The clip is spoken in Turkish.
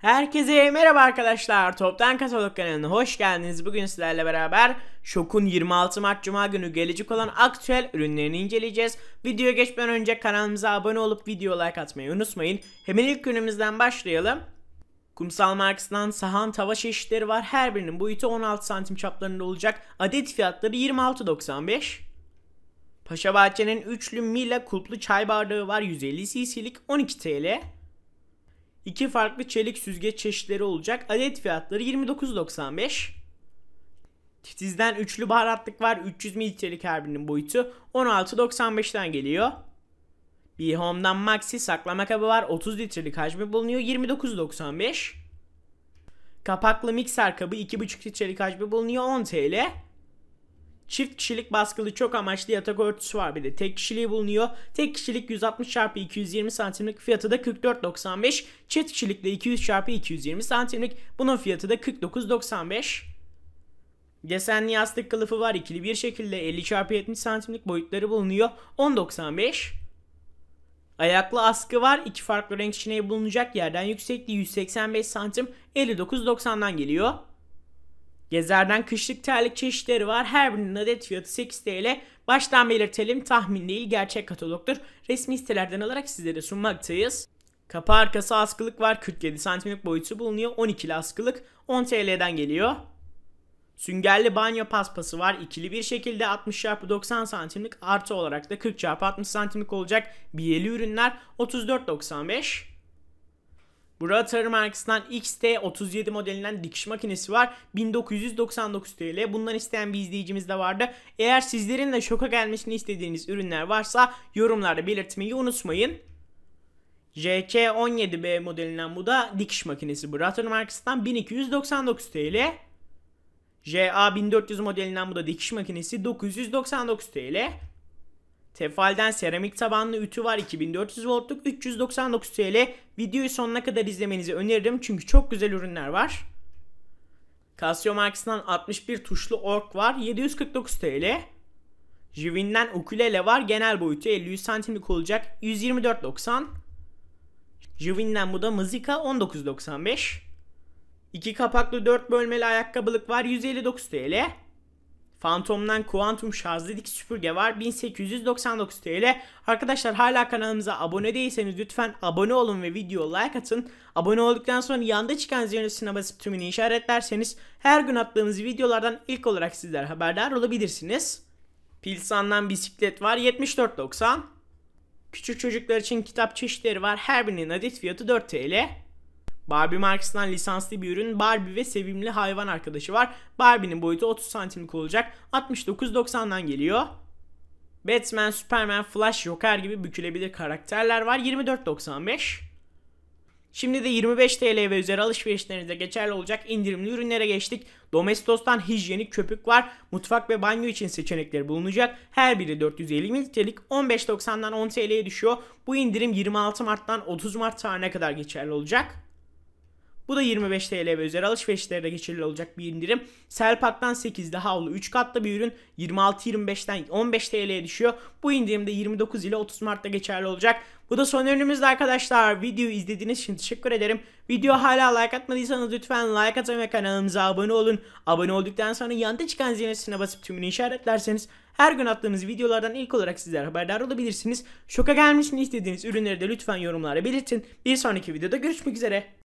Herkese merhaba arkadaşlar. Toptan Katalog kanalına hoş geldiniz. Bugün sizlerle beraber Şok'un 26 Mart Cuma günü gelecek olan aktüel ürünlerini inceleyeceğiz. Videoya geçmeden önce kanalımıza abone olup video like atmayı unutmayın. Hemen ilk günümüzden başlayalım. Kumsal markasından sahan tava çeşitleri var. Her birinin boyutu 16 santim çaplarında olacak. Adet fiyatları 26.95. Paşa Bahçe'nin üçlü Mila kulplu çay bardağı var. 150 cc'lik 12 TL. İki farklı çelik süzgeç çeşitleri olacak. Adet fiyatları 29.95. Titiz'den üçlü baharatlık var. 300 mililitrelik her birinin boyutu 16.95'ten geliyor. Bir Bihome'dan Maxi saklama kabı var. 30 litrelik hacmi bulunuyor. 29.95. Kapaklı mikser kabı 2.5 litrelik hacmi bulunuyor. 10 TL. Çift kişilik baskılı çok amaçlı yatak örtüsü var bir de. Tek kişiliği bulunuyor. Tek kişilik 160 x 220 santimlik fiyatı da 44.95. Çift kişilik de 200 x 220 santimlik. Bunun fiyatı da 49.95. Desenli yastık kılıfı var. ikili bir şekilde 50 x 70 santimlik boyutları bulunuyor. 10.95. Ayaklı askı var. iki farklı renk içine bulunacak. Yerden yüksekliği 185 santim. 59.90'dan geliyor. Gezer'den kışlık terlik çeşitleri var. Her birinin adet fiyatı 8 TL. Baştan belirtelim tahmin değil gerçek katalogdur. Resmi sitelerden alarak sizlere sunmaktayız. Kapağı arkası askılık var. 47 santimlik boyutu bulunuyor. 12'li askılık 10 TL'den geliyor. Süngerli banyo paspası var. İkili bir şekilde 60 x 90 santimlik artı olarak da 40 x 60 santimlik olacak. Biyeli ürünler 34.95. Burada Tarım Markası'ndan XT37 modelinden dikiş makinesi var. 1999 TL. Bundan isteyen bir izleyicimiz de vardı. Eğer sizlerin de şoka gelmesini istediğiniz ürünler varsa yorumlarda belirtmeyi unutmayın. JK17B modelinden bu da dikiş makinesi. Braton markasından 1299 TL. JA1400 modelinden bu da dikiş makinesi 999 TL. Tefal'den seramik tabanlı ütü var 2400 voltluk 399 TL. Videoyu sonuna kadar izlemenizi öneririm çünkü çok güzel ürünler var. Casio markasından 61 tuşlu ork var 749 TL. Jivin'den ukulele var genel boyutu 53 santimlik olacak 124.90. Jivin'den bu da mızika 19.95. İki kapaklı 4 bölmeli ayakkabılık var 159 TL. Phantom'dan Kuantum Şarjlı Süpürge var. 1899 TL. Arkadaşlar hala kanalımıza abone değilseniz lütfen abone olun ve video like atın. Abone olduktan sonra yanda çıkan zilin üstüne basıp tümünü işaretlerseniz her gün attığımız videolardan ilk olarak sizler haberdar olabilirsiniz. Pilsan'dan bisiklet var 74.90. Küçük çocuklar için kitap çeşitleri var. Her birinin adet fiyatı 4 TL. Barbie markasından lisanslı bir ürün Barbie ve sevimli hayvan arkadaşı var. Barbie'nin boyutu 30 santimlik olacak. 69.90'dan geliyor. Batman, Superman, Flash, Joker gibi bükülebilir karakterler var. 24.95. Şimdi de 25 TL ve üzeri alışverişlerinizde geçerli olacak indirimli ürünlere geçtik. Domestos'tan hijyenik köpük var. Mutfak ve banyo için seçenekleri bulunacak. Her biri 450 mililitrelik 15.90'dan 10 TL'ye düşüyor. Bu indirim 26 Mart'tan 30 Mart tarihine kadar geçerli olacak. Bu da 25 TL ve üzeri alışverişlerde geçerli olacak bir indirim. Selpak'tan 8'de havlu 3 katlı bir ürün 26-25'ten 15 TL'ye düşüyor. Bu indirim de 29 ile 30 Mart'ta geçerli olacak. Bu da son ürünümüzdü arkadaşlar. Videoyu izlediğiniz için teşekkür ederim. Video hala like atmadıysanız lütfen like atın ve kanalımıza abone olun. Abone olduktan sonra yanda çıkan zil üstüne basıp tümünü işaretlerseniz her gün attığımız videolardan ilk olarak sizler haberdar olabilirsiniz. Şoka gelmesini istediğiniz ürünleri de lütfen yorumlara belirtin. Bir sonraki videoda görüşmek üzere.